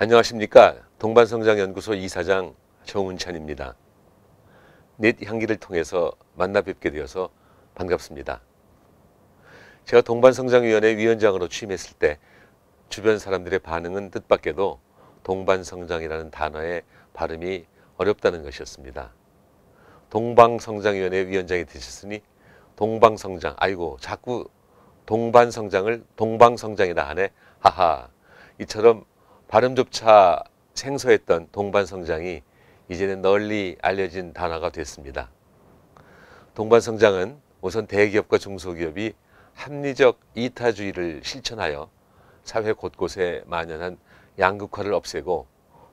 안녕하십니까. 동반성장연구소 이사장 정은찬입니다넷 향기를 통해서 만나 뵙게 되어서 반갑습니다. 제가 동반성장위원회 위원장으로 취임했을 때 주변 사람들의 반응은 뜻밖에도 동반성장이라는 단어의 발음이 어렵다는 것이었습니다. 동방성장위원회 위원장이 되셨으니 동방성장, 아이고 자꾸 동반성장을 동방성장이라 하네, 하하, 이처럼 발음조차 생소했던 동반성장이 이제는 널리 알려진 단어가 됐습니다. 동반성장은 우선 대기업과 중소기업이 합리적 이타주의를 실천하여 사회 곳곳에 만연한 양극화를 없애고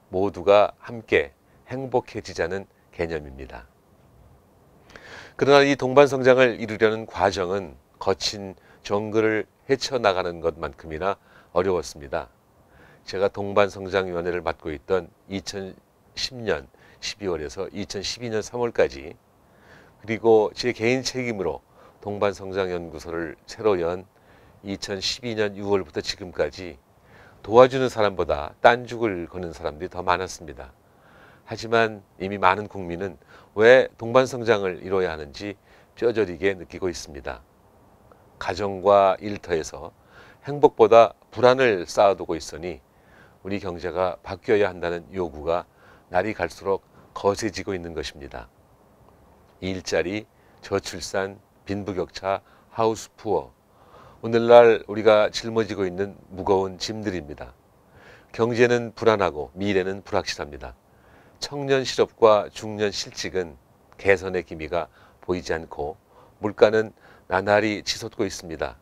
모두가 함께 행복해지자는 개념입니다. 그러나 이 동반성장을 이루려는 과정은 거친 정글을 헤쳐나가는 것만큼이나 어려웠습니다. 제가 동반성장위원회를 맡고 있던 2010년 12월에서 2012년 3월까지 그리고 제 개인 책임으로 동반성장연구소를 새로 연 2012년 6월부터 지금까지 도와주는 사람보다 딴죽을 거는 사람들이 더 많았습니다. 하지만 이미 많은 국민은 왜 동반성장을 이뤄야 하는지 뼈저리게 느끼고 있습니다. 가정과 일터에서 행복보다 불안을 쌓아두고 있으니 우리 경제가 바뀌어야 한다는 요구가 날이 갈수록 거세지고 있는 것입니다. 일자리, 저출산, 빈부격차, 하우스푸어, 오늘날 우리가 짊어지고 있는 무거운 짐들입니다. 경제는 불안하고 미래는 불확실합니다. 청년 실업과 중년 실직은 개선의 기미가 보이지 않고 물가는 나날이 치솟고 있습니다.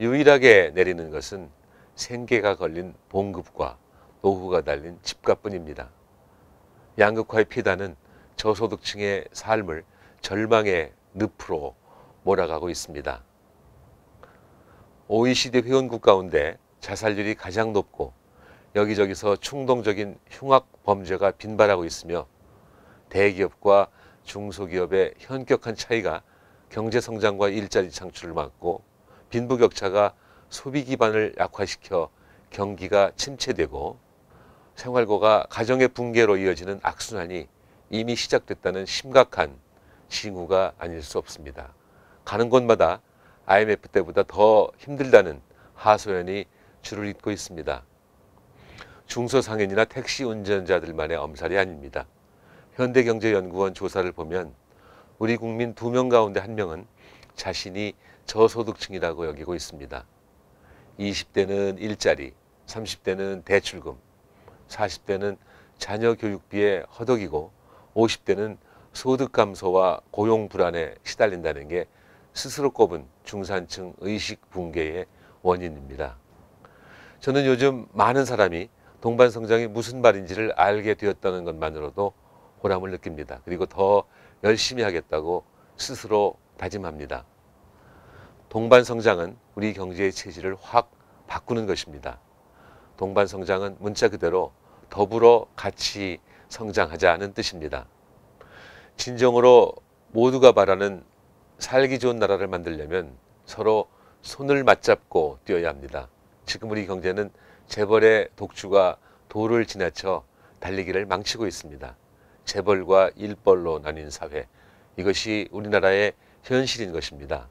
유일하게 내리는 것은 생계가 걸린 봉급과 노후가 달린 집값뿐입니다 양극화의 피단은 저소득층의 삶을 절망의 늪으로 몰아가고 있습니다. OECD 회원국 가운데 자살률이 가장 높고 여기저기서 충동적인 흉악 범죄가 빈발하고 있으며 대기업과 중소기업의 현격한 차이가 경제성장과 일자리 창출을 막고 빈부격차가 소비 기반을 약화시켜 경기가 침체되고 생활고가 가정의 붕괴로 이어지는 악순환이 이미 시작됐다는 심각한 징후가 아닐 수 없습니다. 가는 곳마다 IMF 때보다 더 힘들다는 하소연이 줄을 잇고 있습니다. 중소상인이나 택시 운전자들만의 엄살이 아닙니다. 현대경제연구원 조사를 보면 우리 국민 두 명 가운데 한명은 자신이 저소득층이라고 여기고 있습니다. 20대는 일자리, 30대는 대출금, 40대는 자녀 교육비에 허덕이고 50대는 소득 감소와 고용 불안에 시달린다는 게 스스로 꼽은 중산층 의식 붕괴의 원인입니다. 저는 요즘 많은 사람이 동반 성장이 무슨 말인지를 알게 되었다는 것만으로도 보람을 느낍니다. 그리고 더 열심히 하겠다고 스스로 다짐합니다. 동반 성장은 우리 경제의 체질을 확 바꾸는 것입니다. 동반 성장은 문자 그대로 더불어 같이 성장하자는 뜻입니다. 진정으로 모두가 바라는 살기 좋은 나라를 만들려면 서로 손을 맞잡고 뛰어야 합니다. 지금 우리 경제는 재벌의 독주가 도를 지나쳐 달리기를 망치고 있습니다. 재벌과 일벌로 나뉜 사회, 이것이 우리나라의 현실인 것입니다.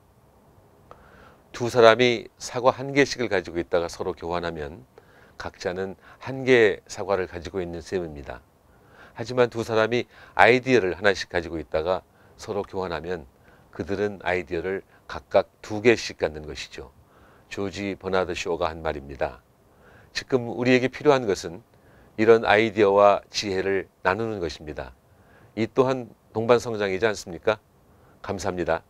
두 사람이 사과 한 개씩을 가지고 있다가 서로 교환하면 각자는 한 개의 사과를 가지고 있는 셈입니다. 하지만 두 사람이 아이디어를 하나씩 가지고 있다가 서로 교환하면 그들은 아이디어를 각각 두 개씩 갖는 것이죠. 조지 버나드 쇼가 한 말입니다. 지금 우리에게 필요한 것은 이런 아이디어와 지혜를 나누는 것입니다. 이 또한 동반성장이지 않습니까? 감사합니다.